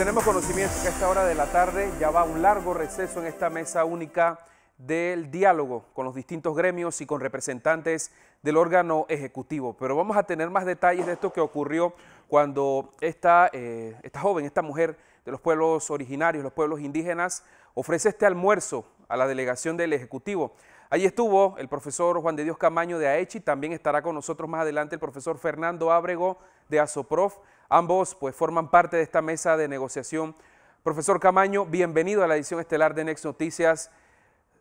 tenemos conocimiento que a esta hora de la tarde ya va un largo receso en esta mesa única del diálogo con los distintos gremios y con representantes del órgano ejecutivo. Pero vamos a tener más detalles de esto que ocurrió cuando esta, eh, esta joven, esta mujer de los pueblos originarios, los pueblos indígenas, ofrece este almuerzo a la delegación del Ejecutivo. Allí estuvo el profesor Juan de Dios Camaño de AECHI, también estará con nosotros más adelante el profesor Fernando Ábrego de ASOPROF, Ambos pues forman parte de esta mesa de negociación. Profesor Camaño, bienvenido a la edición estelar de Next Noticias.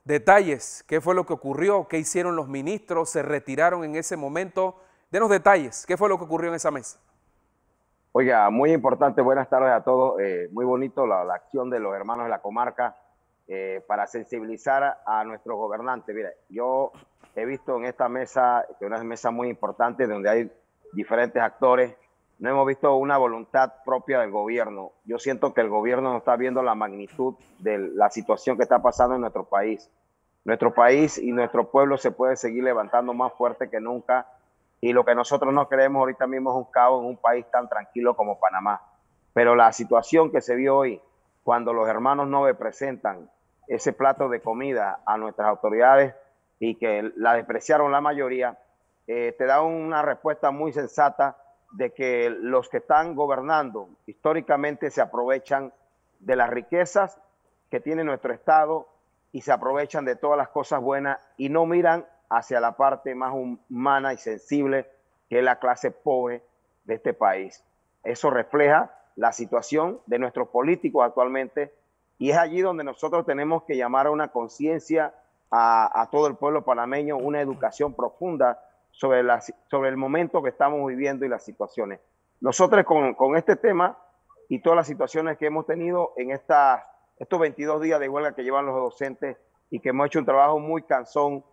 Detalles, qué fue lo que ocurrió, qué hicieron los ministros, se retiraron en ese momento. Denos detalles, qué fue lo que ocurrió en esa mesa. Oiga, muy importante, buenas tardes a todos. Eh, muy bonito la, acción de los hermanos de la comarca eh, para sensibilizar a nuestros gobernantes. Mira, yo he visto en esta mesa, que es una mesa muy importante donde hay diferentes actores, no hemos visto una voluntad propia del gobierno. Yo siento que el gobierno no está viendo la magnitud de la situación que está pasando en nuestro país. Nuestro país y nuestro pueblo se puede seguir levantando más fuerte que nunca y lo que nosotros no creemos ahorita mismo es un caos en un país tan tranquilo como Panamá. Pero la situación que se vio hoy, cuando los hermanos no presentan ese plato de comida a nuestras autoridades y que la despreciaron la mayoría, eh, te da una respuesta muy sensata de que los que están gobernando históricamente se aprovechan de las riquezas que tiene nuestro Estado y se aprovechan de todas las cosas buenas y no miran hacia la parte más humana y sensible que es la clase pobre de este país. Eso refleja la situación de nuestros políticos actualmente y es allí donde nosotros tenemos que llamar a una conciencia a, todo el pueblo panameño, una educación profunda sobre, sobre el momento que estamos viviendo y las situaciones. Nosotros con, este tema y todas las situaciones que hemos tenido en estas, estos 22 días de huelga que llevan los docentes y que hemos hecho un trabajo muy cansón,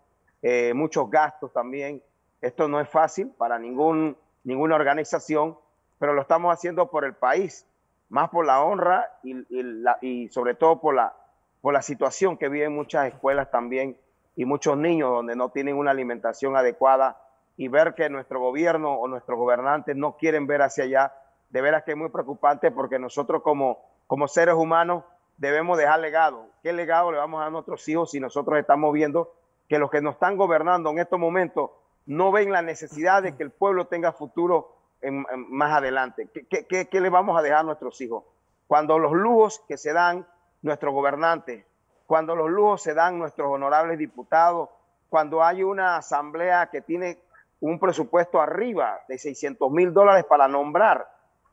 eh, muchos gastos también. Esto no es fácil para ningún, ninguna organización, pero lo estamos haciendo por el país, más por la honra y, sobre todo por la, por la situación que viven muchas escuelas también y muchos niños donde no tienen una alimentación adecuada y ver que nuestro gobierno o nuestros gobernantes no quieren ver hacia allá, de veras que es muy preocupante porque nosotros como, como seres humanos debemos dejar legado. ¿Qué legado le vamos a, dar a nuestros hijos si nosotros estamos viendo que los que nos están gobernando en estos momentos no ven la necesidad de que el pueblo tenga futuro más adelante? qué, qué le vamos a dejar a nuestros hijos? Cuando los lujos que se dan nuestros gobernantes, cuando los lujos se dan nuestros honorables diputados, cuando hay una asamblea que tiene un presupuesto arriba de 600 mil dólares para nombrar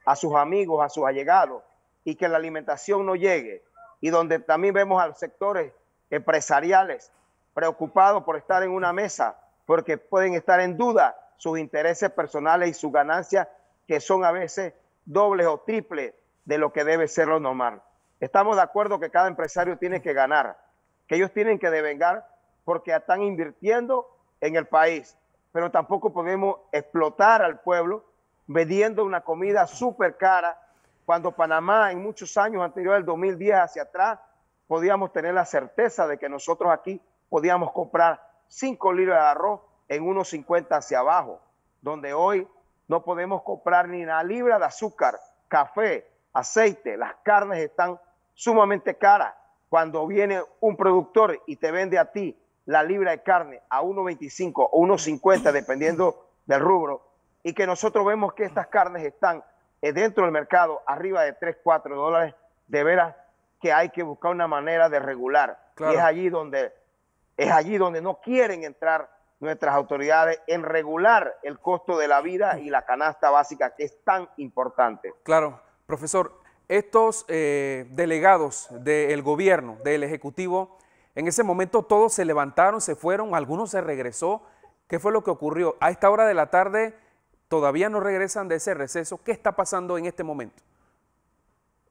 a sus amigos, a sus allegados, y que la alimentación no llegue. Y donde también vemos a los sectores empresariales preocupados por estar en una mesa, porque pueden estar en duda sus intereses personales y sus ganancias, que son a veces dobles o triples de lo que debe ser lo normal. Estamos de acuerdo que cada empresario tiene que ganar, que ellos tienen que devengar porque están invirtiendo en el país pero tampoco podemos explotar al pueblo vendiendo una comida súper cara, cuando Panamá en muchos años anteriores, el 2010 hacia atrás, podíamos tener la certeza de que nosotros aquí podíamos comprar 5 libras de arroz en unos 50 hacia abajo, donde hoy no podemos comprar ni una libra de azúcar, café, aceite, las carnes están sumamente caras. Cuando viene un productor y te vende a ti la libra de carne a 1.25 o 1.50, dependiendo del rubro, y que nosotros vemos que estas carnes están eh, dentro del mercado arriba de 3, 4 dólares, de veras que hay que buscar una manera de regular. Y es allí donde es allí donde no quieren entrar nuestras autoridades en regular el costo de la vida y la canasta básica que es tan importante. Claro, profesor, estos eh, delegados del gobierno, del Ejecutivo, en ese momento todos se levantaron, se fueron, algunos se regresó. ¿Qué fue lo que ocurrió? A esta hora de la tarde todavía no regresan de ese receso. ¿Qué está pasando en este momento?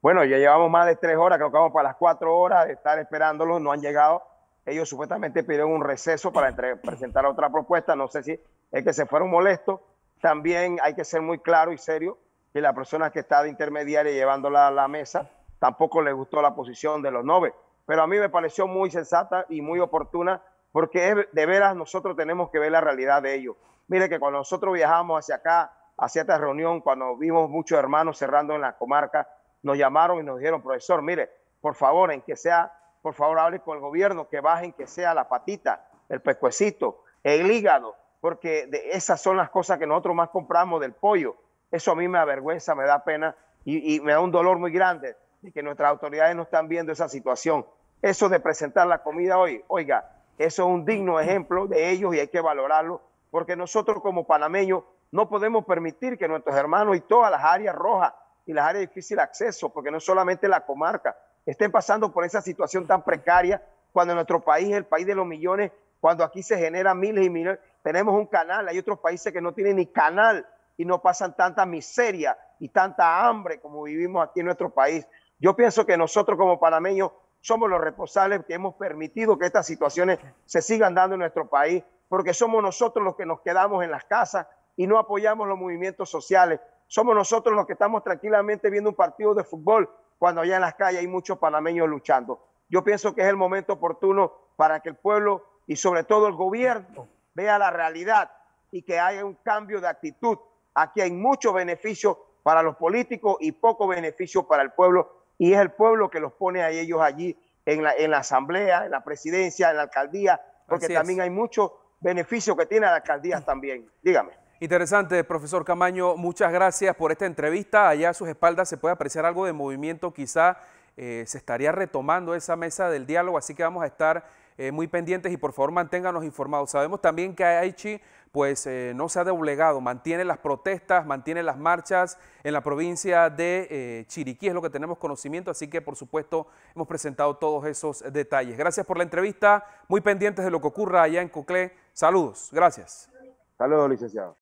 Bueno, ya llevamos más de tres horas, creo que vamos para las cuatro horas de estar esperándolos, no han llegado. Ellos supuestamente pidieron un receso para presentar otra propuesta. No sé si es que se fueron molestos. También hay que ser muy claro y serio que la persona que está de intermediaria llevándola a la mesa tampoco le gustó la posición de los nueve pero a mí me pareció muy sensata y muy oportuna porque de veras nosotros tenemos que ver la realidad de ellos. Mire que cuando nosotros viajamos hacia acá, hacia esta reunión, cuando vimos muchos hermanos cerrando en la comarca, nos llamaron y nos dijeron, profesor, mire, por favor, en que sea, por favor, hable con el gobierno, que bajen, que sea la patita, el pescuecito, el hígado, porque de esas son las cosas que nosotros más compramos del pollo. Eso a mí me avergüenza, me da pena y, y me da un dolor muy grande de que nuestras autoridades no están viendo esa situación. Eso de presentar la comida hoy, oiga, eso es un digno ejemplo de ellos y hay que valorarlo, porque nosotros como panameños no podemos permitir que nuestros hermanos y todas las áreas rojas y las áreas de difícil acceso, porque no solamente la comarca, estén pasando por esa situación tan precaria, cuando nuestro país es el país de los millones, cuando aquí se generan miles y miles, tenemos un canal, hay otros países que no tienen ni canal y no pasan tanta miseria y tanta hambre como vivimos aquí en nuestro país. Yo pienso que nosotros como panameños somos los responsables que hemos permitido que estas situaciones se sigan dando en nuestro país, porque somos nosotros los que nos quedamos en las casas y no apoyamos los movimientos sociales. Somos nosotros los que estamos tranquilamente viendo un partido de fútbol cuando allá en las calles hay muchos panameños luchando. Yo pienso que es el momento oportuno para que el pueblo y sobre todo el gobierno vea la realidad y que haya un cambio de actitud. Aquí hay mucho beneficio para los políticos y poco beneficio para el pueblo y es el pueblo que los pone a ellos allí en la, en la asamblea, en la presidencia, en la alcaldía, porque también hay mucho beneficio que tiene la alcaldía mm. también. Dígame. Interesante, profesor Camaño. Muchas gracias por esta entrevista. Allá a sus espaldas se puede apreciar algo de movimiento. Quizá eh, se estaría retomando esa mesa del diálogo, así que vamos a estar eh, muy pendientes y por favor manténganos informados. Sabemos también que Aichi pues eh, no se ha doblegado, mantiene las protestas, mantiene las marchas en la provincia de eh, Chiriquí, es lo que tenemos conocimiento, así que por supuesto hemos presentado todos esos detalles. Gracias por la entrevista, muy pendientes de lo que ocurra allá en Coclé. Saludos, gracias. Saludos, licenciado.